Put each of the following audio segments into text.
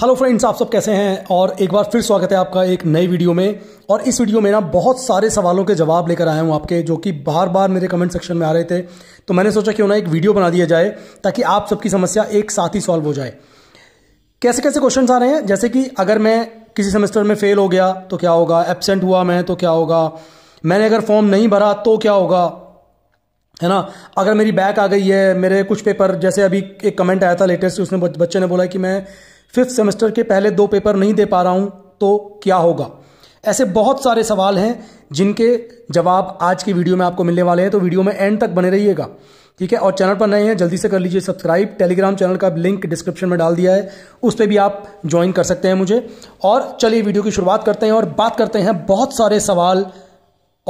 hello friends आप सब कैसे हैं और एक बार फिर स्वागत है आपका एक नई वीडियो में और इस वीडियो में ना बहुत सारे सवालों के जवाब लेकर आया हूँ आपके जो कि बार बार मेरे कमेंट सेक्शन में आ रहे थे तो मैंने सोचा क्यों ना एक वीडियो बना दिया जाए ताकि आप सबकी समस्या एक साथ ही सॉल्व हो जाए कैसे कैसे क्वेश्चन आ रहे हैं जैसे कि अगर मैं किसी सेमेस्टर में फेल हो गया तो क्या होगा एबसेंट हुआ मैं तो क्या होगा मैंने अगर फॉर्म नहीं भरा तो क्या होगा है ना अगर मेरी बैक आ गई है मेरे कुछ पेपर जैसे अभी एक कमेंट आया था लेटेस्ट उसने बच्चे ने बोला कि मैं फिफ्थ सेमेस्टर के पहले दो पेपर नहीं दे पा रहा हूँ तो क्या होगा ऐसे बहुत सारे सवाल हैं जिनके जवाब आज की वीडियो में आपको मिलने वाले हैं तो वीडियो में एंड तक बने रहिएगा ठीक है और चैनल पर नए हैं जल्दी से कर लीजिए सब्सक्राइब टेलीग्राम चैनल का लिंक डिस्क्रिप्शन में डाल दिया है उस पर भी आप ज्वाइन कर सकते हैं मुझे और चलिए वीडियो की शुरुआत करते हैं और बात करते हैं बहुत सारे सवाल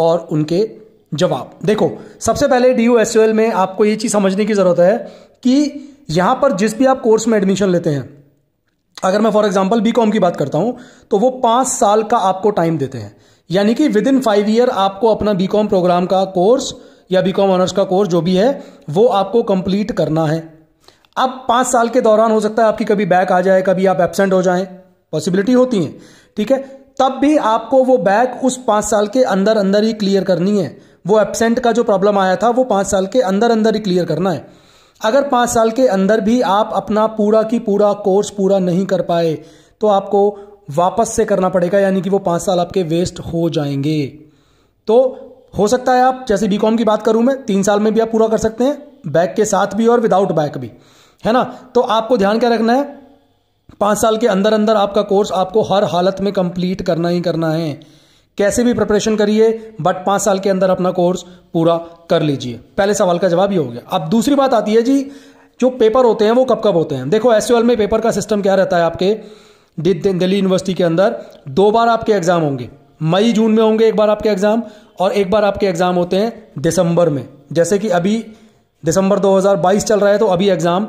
और उनके जवाब देखो सबसे पहले डी यू में आपको ये चीज़ समझने की ज़रूरत है कि यहाँ पर जिस भी आप कोर्स में एडमिशन लेते हैं अगर मैं फॉर एग्जाम्पल बी कॉम की बात करता हूँ तो वो पाँच साल का आपको टाइम देते हैं यानी कि विद इन फाइव ईयर आपको अपना बी कॉम प्रोग्राम का कोर्स या बी कॉम ऑनर्स का कोर्स जो भी है वो आपको कंप्लीट करना है अब पांच साल के दौरान हो सकता है आपकी कभी बैक आ जाए कभी आप एबसेंट हो जाएं पॉसिबिलिटी होती है ठीक है तब भी आपको वो बैक उस पांच साल के अंदर अंदर ही क्लियर करनी है वो एबसेंट का जो प्रॉब्लम आया था वो पांच साल के अंदर अंदर ही क्लियर करना है अगर पाँच साल के अंदर भी आप अपना पूरा की पूरा कोर्स पूरा नहीं कर पाए तो आपको वापस से करना पड़ेगा यानी कि वो पाँच साल आपके वेस्ट हो जाएंगे तो हो सकता है आप जैसे बी कॉम की बात करूं मैं तीन साल में भी आप पूरा कर सकते हैं बैक के साथ भी और विदाउट बैक भी है ना तो आपको ध्यान क्या रखना है पाँच साल के अंदर अंदर आपका कोर्स आपको हर हालत में कंप्लीट करना ही करना है कैसे भी प्रिपरेशन करिए बट पांच साल के अंदर अपना कोर्स पूरा कर लीजिए पहले सवाल का जवाब ये हो गया अब दूसरी बात आती है जी जो पेपर होते हैं वो कब कब होते हैं देखो एस में पेपर का सिस्टम क्या रहता है आपके दिल्ली यूनिवर्सिटी के अंदर दो बार आपके एग्जाम होंगे मई जून में होंगे एक बार आपके एग्जाम और एक बार आपके एग्जाम होते हैं दिसंबर में जैसे कि अभी दिसंबर 2022 चल रहा है तो अभी एग्जाम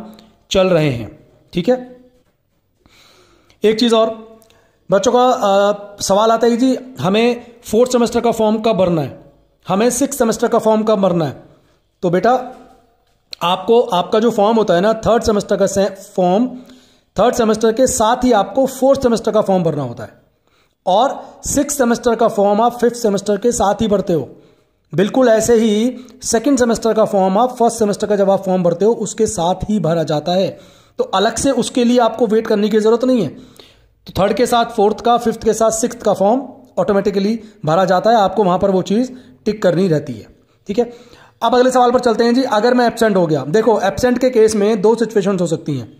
चल रहे हैं ठीक है एक चीज और बच्चों का आ, सवाल आता है जी हमें फोर्थ सेमेस्टर का फॉर्म कब भरना है हमें सिक्स सेमेस्टर का फॉर्म कब भरना है तो बेटा आपको आपका जो फॉर्म होता है ना थर्ड सेमेस्टर का से, फॉर्म थर्ड सेमेस्टर के साथ ही आपको फोर्थ सेमेस्टर का फॉर्म भरना होता है और सिक्स सेमेस्टर का फॉर्म आप फिफ्थ सेमेस्टर के साथ ही भरते हो बिल्कुल ऐसे ही सेकेंड सेमेस्टर का फॉर्म आप फर्स्ट सेमेस्टर का जब आप फॉर्म भरते हो उसके साथ ही भरा जाता है तो अलग से उसके लिए आपको वेट करने की ज़रूरत नहीं है तो थर्ड के साथ फोर्थ का फिफ्थ के साथ सिक्स का फॉर्म ऑटोमेटिकली भरा जाता है आपको वहां पर वो चीज़ टिक करनी रहती है ठीक है अब अगले सवाल पर चलते हैं जी अगर मैं एबसेंट हो गया देखो एबसेंट के केस में दो सिचुएशन हो सकती हैं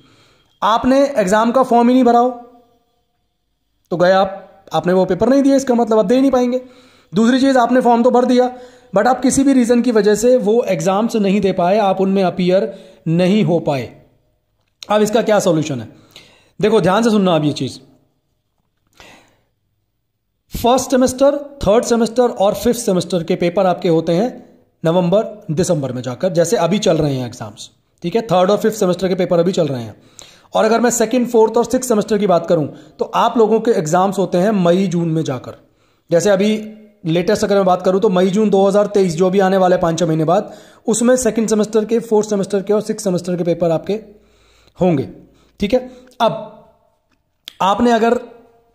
आपने एग्जाम का फॉर्म ही नहीं भरा हो तो गए आप आपने वो पेपर नहीं दिया इसका मतलब आप दे नहीं पाएंगे दूसरी चीज़ आपने फॉर्म तो भर दिया बट आप किसी भी रीज़न की वजह से वो एग्ज़ाम्स नहीं दे पाए आप उनमें अपियर नहीं हो पाए अब इसका क्या सॉल्यूशन है देखो ध्यान से सुनना आप ये चीज़ फर्स्ट सेमेस्टर थर्ड सेमेस्टर और फिफ्थ सेमेस्टर के पेपर आपके होते हैं नवंबर दिसंबर में जाकर जैसे अभी चल रहे हैं एग्जाम्स ठीक है थर्ड और फिफ्थ सेमेस्टर के पेपर अभी चल रहे हैं और अगर मैं सेकेंड फोर्थ और सिक्स सेमेस्टर की बात करूं तो आप लोगों के एग्जाम्स होते हैं मई जून में जाकर जैसे अभी लेटेस्ट अगर मैं बात करूं तो मई जून 2023 जो भी आने वाले पांच छह महीने बाद उसमें सेकंड सेमेस्टर के फोर्थ सेमेस्टर के और सिक्स सेमेस्टर के पेपर आपके होंगे ठीक है अब आपने अगर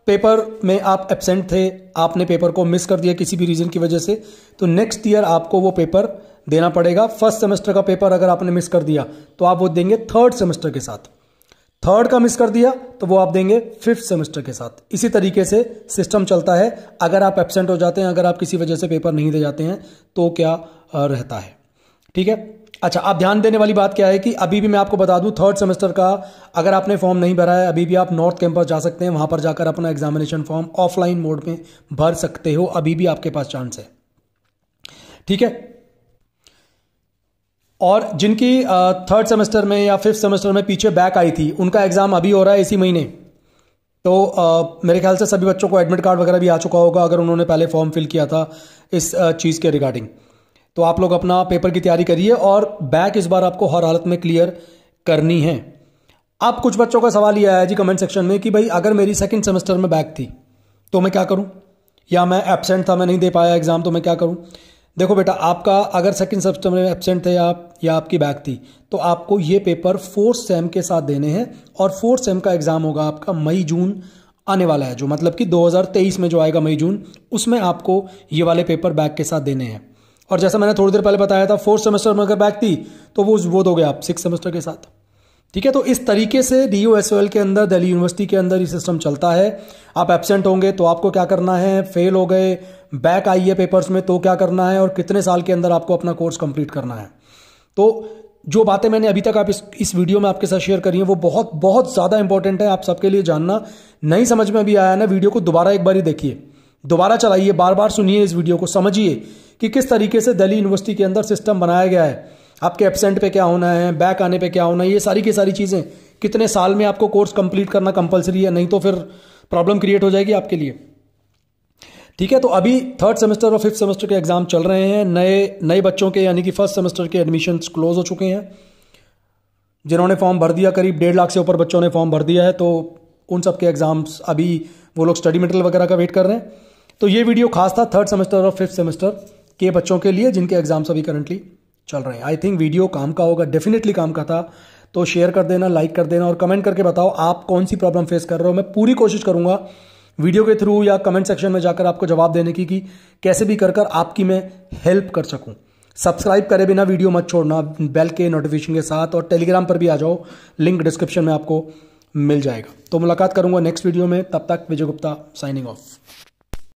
पेपर में आप एबसेंट थे आपने पेपर को मिस कर दिया किसी भी रीज़न की वजह से तो नेक्स्ट ईयर आपको वो पेपर देना पड़ेगा फर्स्ट सेमेस्टर का पेपर अगर आपने मिस कर दिया तो आप वो देंगे थर्ड सेमेस्टर के साथ थर्ड का मिस कर दिया तो वो आप देंगे फिफ्थ सेमेस्टर के साथ इसी तरीके से सिस्टम चलता है अगर आप एबसेंट हो जाते हैं अगर आप किसी वजह से पेपर नहीं दे जाते हैं तो क्या रहता है ठीक है अच्छा आप ध्यान देने वाली बात क्या है कि अभी भी मैं आपको बता दूं थर्ड सेमेस्टर का अगर आपने फॉर्म नहीं भरा है अभी भी आप नॉर्थ कैंपस जा सकते हैं वहां पर जाकर अपना एग्जामिनेशन फॉर्म ऑफलाइन मोड में भर सकते हो अभी भी आपके पास चांस है ठीक है और जिनकी थर्ड सेमेस्टर में या फिफ्थ सेमेस्टर में पीछे बैक आई थी उनका एग्जाम अभी हो रहा है इसी महीने तो आ, मेरे ख्याल से सभी बच्चों को एडमिट कार्ड वगैरह भी आ चुका होगा अगर उन्होंने पहले फॉर्म फिल किया था इस चीज़ के रिगार्डिंग तो आप लोग अपना पेपर की तैयारी करिए और बैक इस बार आपको हर हालत में क्लियर करनी है अब कुछ बच्चों का सवाल यह आया जी कमेंट सेक्शन में कि भाई अगर मेरी सेकेंड सेमेस्टर में बैक थी तो मैं क्या करूँ या मैं एबसेंट था मैं नहीं दे पाया एग्ज़ाम तो मैं क्या करूँ देखो बेटा आपका अगर सेकेंड सेमेस्टर में एबसेंट थे आप या आपकी बैक थी तो आपको ये पेपर फोर्थ सेम के साथ देने हैं और फोर्थ सेम का एग्ज़ाम होगा आपका मई जून आने वाला है जो मतलब कि 2023 में जो आएगा मई जून उसमें आपको ये वाले पेपर बैक के साथ देने हैं और जैसा मैंने थोड़ी देर पहले बताया था फोर्थ सेमेस्टर में अगर बैक थी तो वो वो दोगे आप सिक्स सेमेस्टर के साथ ठीक है तो इस तरीके से डी के अंदर दिल्ली यूनिवर्सिटी के अंदर ये सिस्टम चलता है आप एबसेंट होंगे तो आपको क्या करना है फेल हो गए बैक आई है पेपर्स में तो क्या करना है और कितने साल के अंदर आपको अपना कोर्स कंप्लीट करना है तो जो बातें मैंने अभी तक आप इस इस वीडियो में आपके साथ शेयर करी हैं वो बहुत बहुत ज़्यादा इंपॉर्टेंट है आप सबके लिए जानना नहीं समझ में अभी आया ना वीडियो को दोबारा एक बार ही देखिए दोबारा चलाइए बार बार सुनिए इस वीडियो को समझिए कि किस तरीके से दिल्ली यूनिवर्सिटी के अंदर सिस्टम बनाया गया है आपके एबसेंट पे क्या होना है बैक आने पे क्या होना है ये सारी की सारी चीज़ें कितने साल में आपको कोर्स कंप्लीट करना कंपलसरी है नहीं तो फिर प्रॉब्लम क्रिएट हो जाएगी आपके लिए ठीक है तो अभी थर्ड सेमेस्टर और फिफ्थ सेमेस्टर के एग्ज़ाम चल रहे हैं नए नए बच्चों के यानी कि फर्स्ट सेमेस्टर के एडमिशन क्लोज हो चुके हैं जिन्होंने फॉर्म भर दिया करीब डेढ़ लाख से ऊपर बच्चों ने फॉर्म भर दिया है तो उन सबके एग्ज़ाम्स अभी वो लोग स्टडी मटेरियल वगैरह का वेट कर रहे हैं तो ये वीडियो खास था थर्ड सेमेस्टर और फिफ्थ सेमेस्टर के बच्चों के लिए जिनके एग्जाम्स अभी करंटली चल रहे हैं आई थिंक वीडियो काम का होगा डेफिनेटली काम का था तो शेयर कर देना लाइक कर देना और कमेंट करके बताओ आप कौन सी प्रॉब्लम फेस कर रहे हो मैं पूरी कोशिश करूंगा वीडियो के थ्रू या कमेंट सेक्शन में जाकर आपको जवाब देने की कि कैसे भी कर कर आपकी मैं हेल्प कर सकूं सब्सक्राइब करे बिना वीडियो मत छोड़ना बेल के नोटिफिकेशन के साथ और टेलीग्राम पर भी आ जाओ लिंक डिस्क्रिप्शन में आपको मिल जाएगा तो मुलाकात करूंगा नेक्स्ट वीडियो में तब तक विजय गुप्ता साइनिंग ऑफ